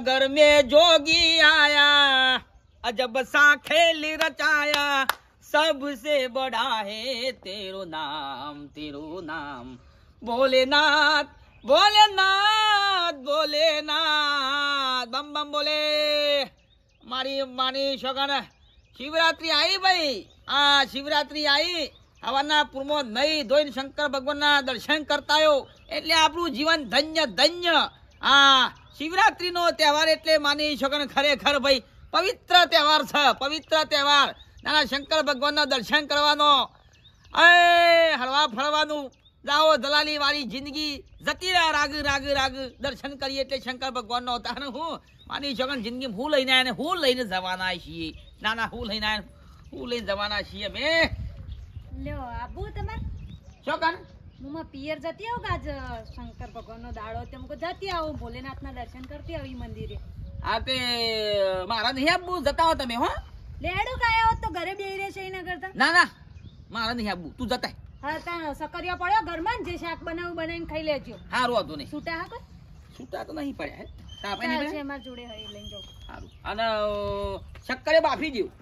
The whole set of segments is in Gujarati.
नगर में जोगी आया अजब सा खेल रचाया सबसे बड़ा है तेरो नाम तेरो नाम भोलेनाथ ભોલેનાથ ભોલેનાથ બમ બમ બોલે મારી માની શોગન શિવરાત્રી આવી ભાઈ આ શિવરાત્રી આવી હવાના પૂર્વમાં નહીં ધોઈને શંકર ભગવાનના દર્શન કરતા એટલે આપણું જીવન ધન્ય ધન્ય આ શિવરાત્રીનો તહેવાર એટલે માની શકો ને ખરેખર ભાઈ પવિત્ર તહેવાર છે પવિત્ર તહેવાર નાના શંકર ભગવાનના દર્શન કરવાનો એ હળવા ફરવાનું જાઓ દલાલી વાળી જિંદગી જતી રાગ રાગ રાગ દર્શન કરીએ એટલે શંકર ભગવાનનો અવતાર હું માની શકો જિંદગી હું લઈને આવ્યા હું લઈને જવાના છીએ નાના હું લઈને આવ્યા હું લઈને જવાના છીએ અમે લ્યો આબુ તમારે શું કર મુમાં પિયર જતી આવું આજ શંકર ભગવાનનો દાડો તે મુકો જતી આવું ભોલેનાથના દર્શન કરતી આવી મંદિરે આ તે મારા નહીં આપવું જતા હો તમે હો લેડું કાયા હોત તો ઘરે બેહી રહે છે એના કરતા ના ના મારા નહીં આપવું તું જતાય હા તા સકરિયા પડ્યો ઘરમાં જે શાક બનાવું બનાવીને ખાઈ લેજો હારું હતું નહીં છૂટા હા કોઈ છૂટા તો નહીં પડ્યા આપણે બાફી જેવું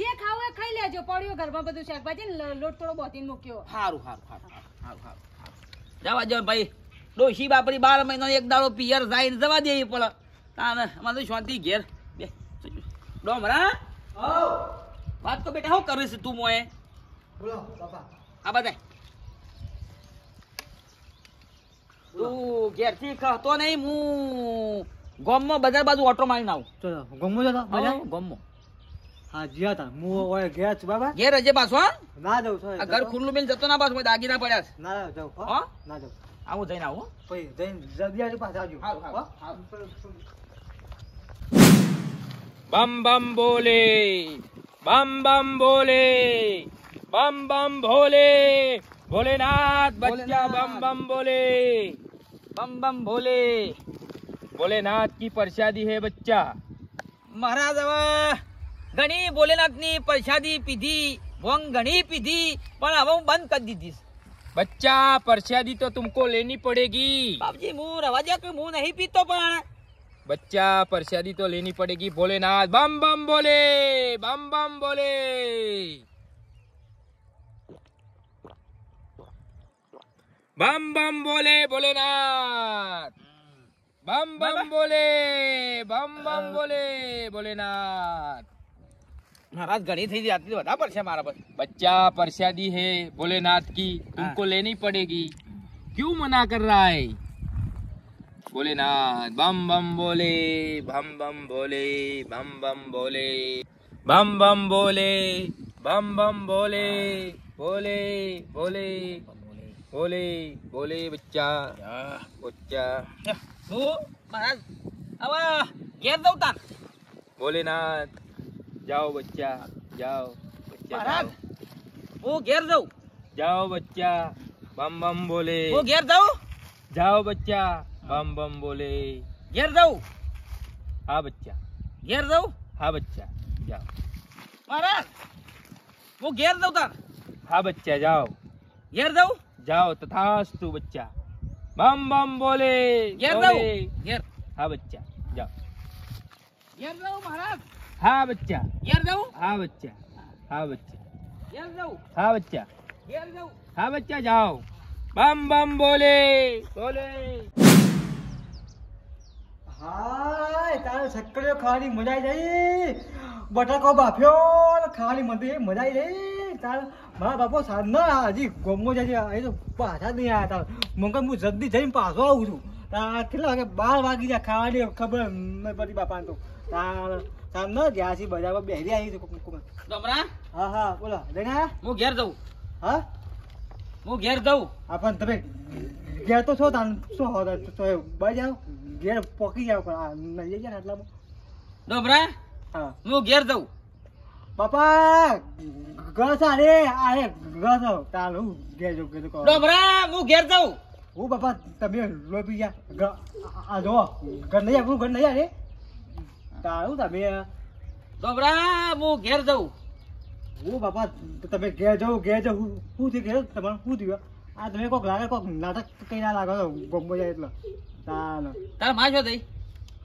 જે ખાવું ખાઈ લેજો પડ્યો ઘરમાં બધું શાકભાજી લોટ થોડો બોતી મૂક્યો સારું સારું સારું જવા જો ભાઈ ડોશી બાપરી બાર મહિનો એક દાડો પિયર જાય જવા દેવી પડે તાને અમારે શાંતિ ઘેર બે ડોમરા વાત તો બેટા શું કરીશ તું મોએ હા બાપા આ બધા તું ઘેરથી ખાતો નહીં હું માં બધા બાજુ ઓટો ના આવું ગોમો જતો ગોમો હા ગયા તા હું ઓય ગયા છું બાબા ઘેર રજે પાછો ના જાઉં છો ઘર ખુલ્લું મેલ જતો ના પાછો દાગીના પડ્યા છે ના જાઉં હો ના જાઉં આવું જઈને આવું પછી જઈને જલ્દી આજે પાછા આવજો હા હા બમ બમ બોલે બમ બમ બોલે બમ બમ ભોલે ભોલેનાથ બચ્ચા બમ બમ બોલે बम बम भोले भोलेनाथ की प्रसादी है बच्चा महाराज घनी भोलेनाथनी प्रसादी पीधी वंग घनी पीधी पर हवा हूँ बंद कर दी थी बच्चा प्रसादी तो तुमको लेनी पड़ेगी बाबूजी मुंह रवाजा के मुंह नहीं पीतो पर बच्चा प्रसादी तो लेनी पड़ेगी भोलेनाथ बम बम बोले बम बम बोले बम बम बोले भोलेनाथ बम बम बोले बम बम बोले भोलेनाथ महाराज गणित ही जाती तो बता परसा मारा बस बच्चा परसादी है भोलेनाथ की हाँ। तुमको लेनी पड़ेगी क्यों मना कर रहा है भोलेनाथ बम बम बोले बम बम बोले बम बम बोले बम बम बोले बम बम बोले बोले बोले बोले बोले बच्चा बच्चा महाराज अब गेर दौतान भोलेनाथ જાઓ બચ્ચા જાઓ બચ્ચા હું ઘેર જાઉં જાઓ બચ્ચા બમ બમ બોલે હું ઘેર જાઉં જાઓ બચ્ચા બમ બમ બોલે ઘેર જાઉં હા બચ્ચા ઘેર જાઉં હા બચ્ચા જાઓ મહારાજ હું ઘેર જાઉં તાર હા બચ્ચા જાઓ ઘેર જાઉં જાઓ તથાસ્તુ બચ્ચા બમ બમ બોલે ઘેર જાઉં ઘેર હા બચ્ચા જાઓ ઘેર જાઉં મહારાજ હા બચ્ચા ઘેર જાઉં હા બચ્ચા હા બચ્ચા ઘેર જાઉં હા બચ્ચા ઘેર જાઉં હા બચ્ચા જાઓ બમ બમ બોલે બોલે હાય તારે સક્કડ્યો ખાવાની મજા આવી જઈ બટાકો બાફ્યો ખાલી મંદિર મજા આવી જઈ તાર મારા બાપો સાંજના હજી ગમો જાય એ તો પાછા નહીં આવ્યા તાર મંગલ હું જલ્દી જઈને પાછો આવું છું તાર કેટલા વાગે બાર વાગી જાય ખાવાની ખબર મેં પડી બાપાને તો તાર સામે ગયા છે બજારમાં બેરી આવી છું કોક ડમરા હા હા બોલો લઈને હું ઘેર જઉં હા હું ઘેર જઉં હા પણ તમે ઘેર તો છો તાન શું હો તો બજાવ ઘેર પોકી જાવ પણ લઈ જાય આટલામાં ડમરા હા હું ઘેર જઉં બાપા ગસ અરે અરે ગસ તાલ હું ઘેર જઉં ઘેર જઉં ડમરા હું ઘેર જઉં હું બાપા તમે લોપી ગયા આ જો ઘર નહીં આવ્યું ઘર નહીં આવે તારું તમે ડોબરા હું ઘેર જઉં હું બાપા તમે ઘેર જવું ઘેર જવું શું થયું ઘેર તમારે શું થયું આ તમે કોક લાગે કોક નાટક કઈ ના લાગો ગમો જાય એટલે ચાલો તાર માં છો થઈ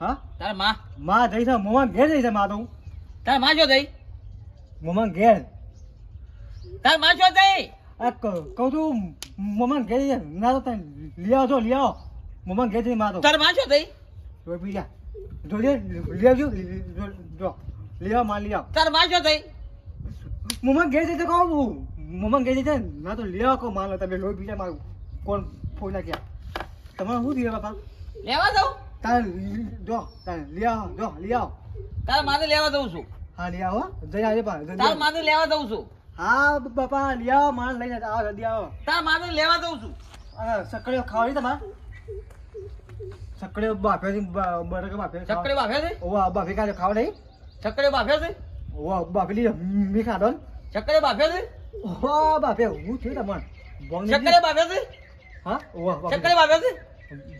હા તાર માં માં જઈ છે મોમાં ઘેર જઈ છે માં તો તાર માં છો થઈ મોમાં ઘેર તારે માં દઈ આ કહું તું મોમાં ઘેર ના તો લઈ આવજો લઈ આવો મોમાં ઘેર જઈ માં તો તાર માં છો થઈ પી ગયા જોજે લઈ આવજો જો લઈ કહો મમ્મા ગઈ જશે તો લેવા કહો માલ તમે લોહી બીજા મારું કોણ ફોન નાખ્યા તમારે શું લેવા બાપા લેવા જાઉં તાર જો આવ જો લઈ આવ તાર માને લેવા દઉં છું હા લઈ આવો જઈ લેવા દઉં છું હા બાપા લઈ આવો માલ લઈને આવો જલ્દી આવો તાર માને લેવા દઉં છું સકડીઓ ખાવાની તમારે સકડે બાફે છે બરકે બાફે સકડે બાફે છે ઓવા બાફે કાલે ખાવ નહીં સકડે બાફે છે ઓવા બાફેલી મી ખાધો સકડે બાફે છે ઓવા બાફે હું છું તમણ સકડે બાફે છે હા ઓવા સકડે બાફે છે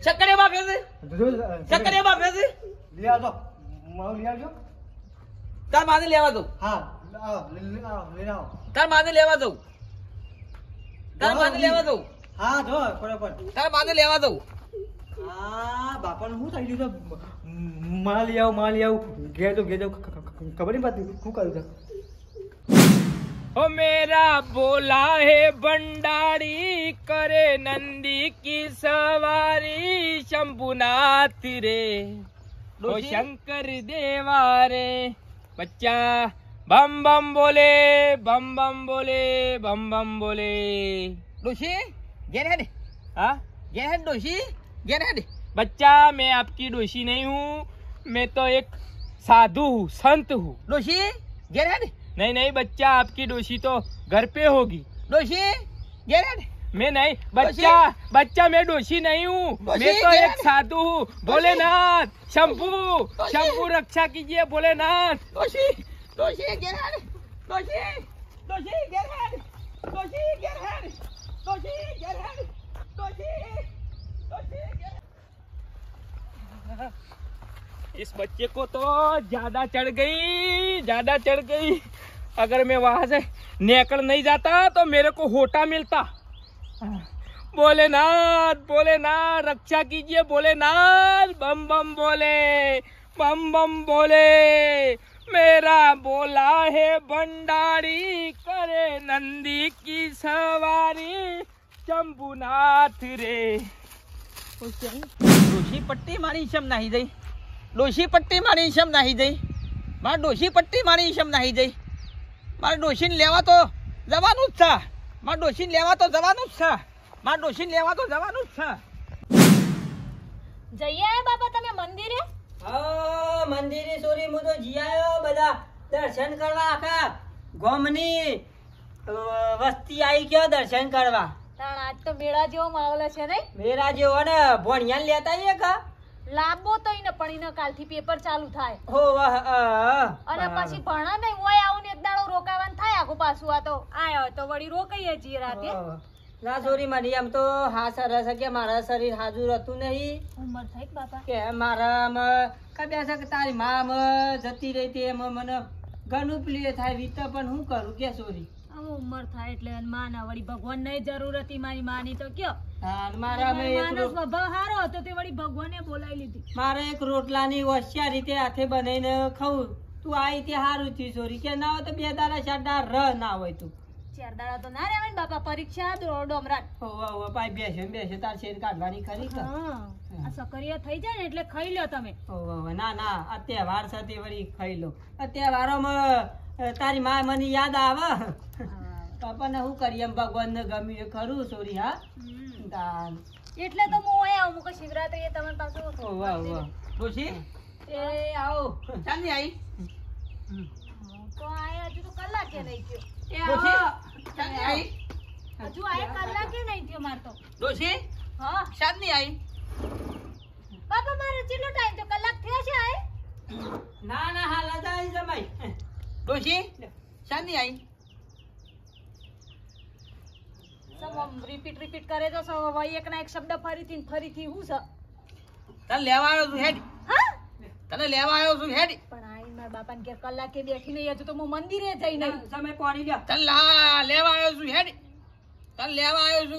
સકડે બાફે છે સકડે બાફે છે લે આવજો માવ લે આવજો તાર માને લેવા દઉં હા તાર માને લેવા દઉં તાર માને લેવા દઉં હા જો બરાબર તાર માને લેવા દઉં આ બાપાને શું થઈ मेरा बोला है भंडारी करे नंदी की सवारी शंभुनाथ रे ओ शंकर देवारे बच्चा बम बम बोले बम बम बोले बम बम बोले डोशी गेन हाँ गेन डोशी गया बच्चा मैं आपकी डोशी नहीं हूँ मैं तो एक साधु हूँ संत हूँ डोशी नहीं नहीं बच्चा आपकी डोशी तो घर पे होगी डोशी गया मैं नहीं बच्चा बच्चा मैं दोषी नहीं हूँ मैं तो एक साधु हूँ भोलेनाथ शंभू शंभू रक्षा कीजिए भोलेनाथ दोषी डोशी डोशी दोषी इस बच्चे को तो ज्यादा चढ़ गई ज्यादा चढ़ गई अगर मैं वहां से नेकड़ नहीं जाता तो मेरे को होटा मिलता बोले नाथ बोले नाथ रक्षा कीजिए बोले नाथ बम बम बोले बम बम बोले मेरा बोला है भंडारी करे नंदी की सवारी नाथ रे पट्टी मारी शम नहीं दई ડોશી પટ્ટી મારી હિસાબ નાહી જઈ મારે ડોશી પટ્ટી મારી હિસાબ નાહી જઈ મારે ડોશીને લેવા તો જવાનું જ છે મારે ડોશીને લેવા તો જવાનું જ છે મારે ડોશીને લેવા તો જવાનું જ છે જઈએ બાબા તમે મંદિરે હા મંદિરે સોરી હું તો જી આવ્યો બધા દર્શન કરવા આખા ગોમની વસ્તી આવી ગયો દર્શન કરવા આજ તો મેળા જેવો માહોલ છે નહીં મેળા જેવો ને ભણિયા લેતા આવીએ કા લાંબો તો ને પણ એને કાલથી પેપર ચાલુ થાય હો વાહ અને પછી ભણા નહીં હોય આવું એક દાડો રોકાવાનું થાય આખું પાછું આ તો આયો તો વળી રોકાઈએ છીએ રાતે ના સોરી મારી તો હા સરસ કે મારા શરીર હાજુર હતું નહીં ઉંમર થઈ બાપા કે મારા કબ્યા છે કે તારી માં જતી રહી તે મને ઘણું પ્લે થાય વિત પણ હું કરું કે સોરી ઉંમર થાય એટલે માના વળી ભગવાન નહીં જરૂર હતી મારી માની તો કયો મારે એક રોટલાની હોશિયાર રીતે હાથે બનાવીને ખાવું તું આ રીતે સારું થયું સોરી કે ના હોય તો બે દાડા ચાર દાડા ર ના હોય તું જાય એટલે ખાઈ લો તમે ના ના આ તહેવાર સાથે વળી ખાઈ લો આ તહેવારોમાં તારી મા મને યાદ આવે પાપાને શું કરીએ ભગવાન ને ગમ્યું ખરું સોરી હા તાન એટલે તો હું અહીં આવું કે શિવરાત્રી એ તમારી પાસે ઓ વાહ વાહ ડોશી એ આવો ચાંદી આઈ તો આયા હજુ તો કલાકે નહીં થયો એ આવો ચાંદી આઈ હજુ આયા કે નહીં થયો માર તો ડોશી હા ચાંદી આઈ બાપા મારે ચેટલો ટાઈમ તો કલાક થયો છે આય ના ના હાલ જ આઈ જમાઈ ડોશી ચાંદી આઈ રિપીટ રિપીટ કરે તો ભાઈ એક ના એક શબ્દ ફરીથી ફરીથી હું છે તને લેવા આવ્યો છું હેડ તને લેવા આવ્યો છું હેડ મારા બાપા ને કે લેવા આવ્યો છું હેડ તને લેવા આવ્યો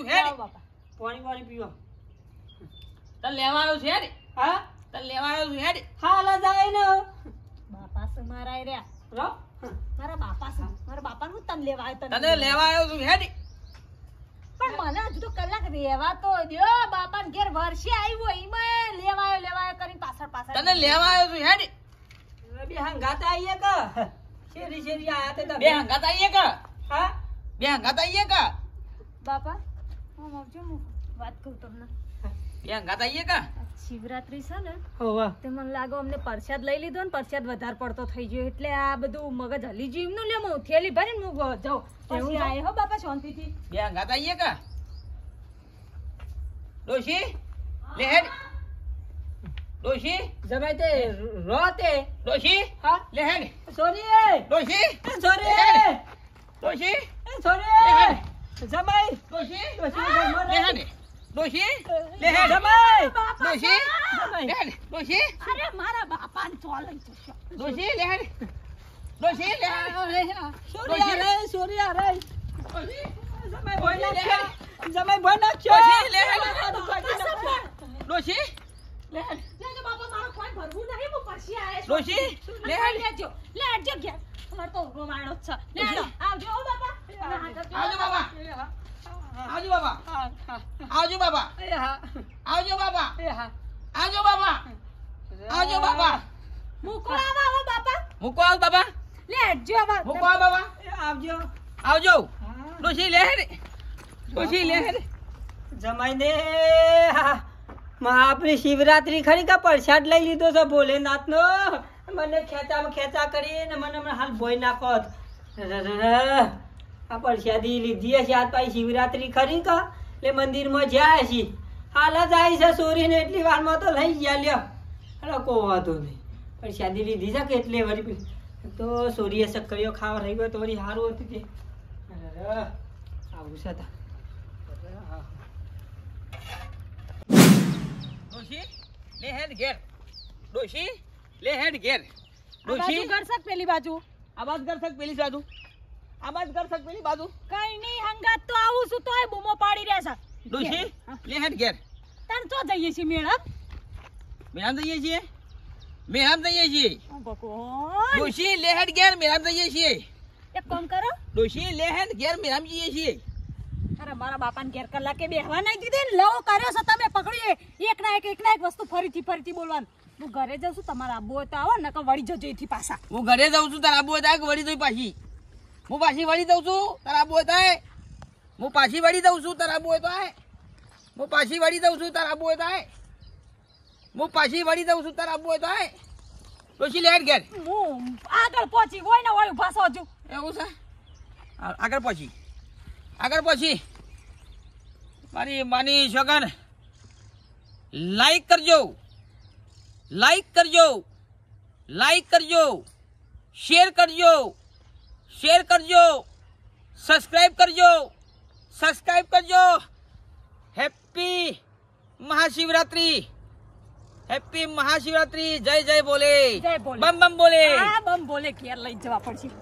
છું ને બાપા શું મારા રહ્યા બાપા શું મારા બાપા હું તને લેવા આવ્યો તને લેવા આવ્યો છું હેડ થોડાક શિવરાત્રી છે ને તે મને લાગે અમને પરસાદ લઈ લીધો ને પરસાદ વધારે પડતો થઈ ગયો એટલે આ બધું મગજ હલી ગયું એમનું લે હું થેલી ભરીને હું જાઉં એવું આય હો બાપા શાંતિથી બે હંગાતા આઈએ કા ડોશી લે હેડ ડોશી જમાય તે રો તે ડોશી હા લે હેડ સોરી ડોશી સોરી ડોશી સોરી જમાય ડોશી લે હેડ ડોશી લે હેડ જમાય ડોશી હેડ ડોશી અરે મારા બાપાને ચોલ ડોશી લે હેડ ડોશી લે સોરી અરે સોરી અરે ડોશી જમાય બોલ લે હેડ જમાઈ ભાઈ નાખજો ડોશી લે ડોશી લે લેજો બાપા મારો કોઈ ભરવું નહીં હું પછી આવીશ ડોશી લે લેજો લે આજો ગયા અમાર તો ઉભો માણો છે લે આવજો આવજો બાપા લે પૂછી લે જમાઈને આપણી શિવરાત્રી ખરી કા પ્રસાદ લઈ લીધો છે ભોલેનાથનો મને ખેંચામાં ખેંચા કરીને મને હાલ ભોય નાખો આ પ્રસાદી લીધી હશે આજ પાછી શિવરાત્રી ખરી કા એટલે મંદિરમાં જ્યાં હશે હાલ જ આવી છે સોરીને એટલી વારમાં તો લઈ ગયા લ્યો અરે કો વાંધો નહીં પરસાદી લીધી છે કે કેટલી વળી તો સોરીએ સક્કરીઓ ખાવા રહી ગયો તો વળી સારું હતું તે આવું છે ડોશી લે હેડ ઘેર ડોશી લે હેડ ઘેર ડોશી ઘર સક પેલી બાજુ આવાજ ઘર સક પેલી બાજુ આવાજ ઘર સક પેલી બાજુ કઈ નહીં હંગાત તો આવું છું તોય બૂમો પાડી રહ્યા છે ડોશી લે હેડ ઘેર તન તો જઈએ છીએ મેળા મેળામ જઈએ છીએ મેળામ જઈએ છીએ ડોશી લે હેડ ઘેર મેળામ જઈએ છીએ એક કામ કરો ડોશી લે હેડ ઘેર મેળામ જઈએ છીએ મારા બાપાને ઘેર કલાકે બેહવા નહીં દીધી ને લવો કર્યો છે તમે પકડીએ એક ના એક એક ના એક વસ્તુ ફરીથી ફરીથી બોલવાનું હું ઘરે જઉં છું તમારા આબુ તો આવો નકર વળી જજો એથી પાછા હું ઘરે જઉં છું તારા આબુ હતા વળી જોઈ પાછી હું પાછી વળી જઉં છું તારા આબુ હતા હું પાછી વળી દઉં છું તારા આબુ હતા હું પાછી વળી જઉં છું તારા આબુ હતા હું પાછી વળી જઉં છું તારા આબુ હતા ડોશી લેટ ઘેર હું આગળ પહોંચી હોય ને હોય ભાષો હજુ એવું છે આગળ પહોંચી આગળ પછી મારી માની શોગન લાઈક કરજો લાઈક કરજો લાઈક કરજો શેર કરજો શેર કરજો સબસ્ક્રાઈબ કરજો સબસ્ક્રાઈબ કરજો હેપી મહાશિવરાત્રી હેપી મહાશિવરાત્રી જય જય બોલે બમ બમ બોલે બમ બોલે ઘેર લઈ જવા પડશે